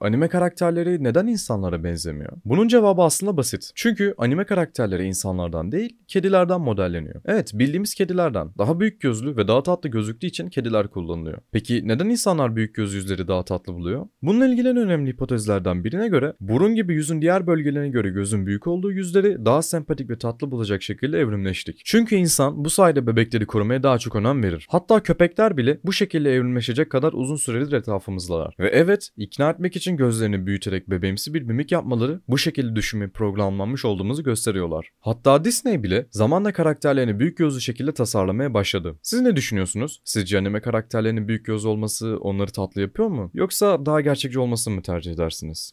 Anime karakterleri neden insanlara benzemiyor? Bunun cevabı aslında basit. Çünkü anime karakterleri insanlardan değil, kedilerden modelleniyor. Evet, bildiğimiz kedilerden. Daha büyük gözlü ve daha tatlı gözüktüğü için kediler kullanılıyor. Peki neden insanlar büyük göz yüzleri daha tatlı buluyor? Bununla ilgili en önemli hipotezlerden birine göre burun gibi yüzün diğer bölgelerine göre gözün büyük olduğu yüzleri daha sempatik ve tatlı bulacak şekilde evrimleştik. Çünkü insan bu sayede bebekleri korumaya daha çok önem verir. Hatta köpekler bile bu şekilde evrimleşecek kadar uzun süredir etrafımızdalar. Ve evet, ikna etmek için için gözlerini büyüterek bebeğimsi bir mimik yapmaları bu şekilde düşünme programlanmış olduğumuzu gösteriyorlar. Hatta Disney bile zamanla karakterlerini büyük gözlü şekilde tasarlamaya başladı. Siz ne düşünüyorsunuz? Sizce anime karakterlerinin büyük göz olması onları tatlı yapıyor mu? Yoksa daha gerçekçi olmasını mı tercih edersiniz?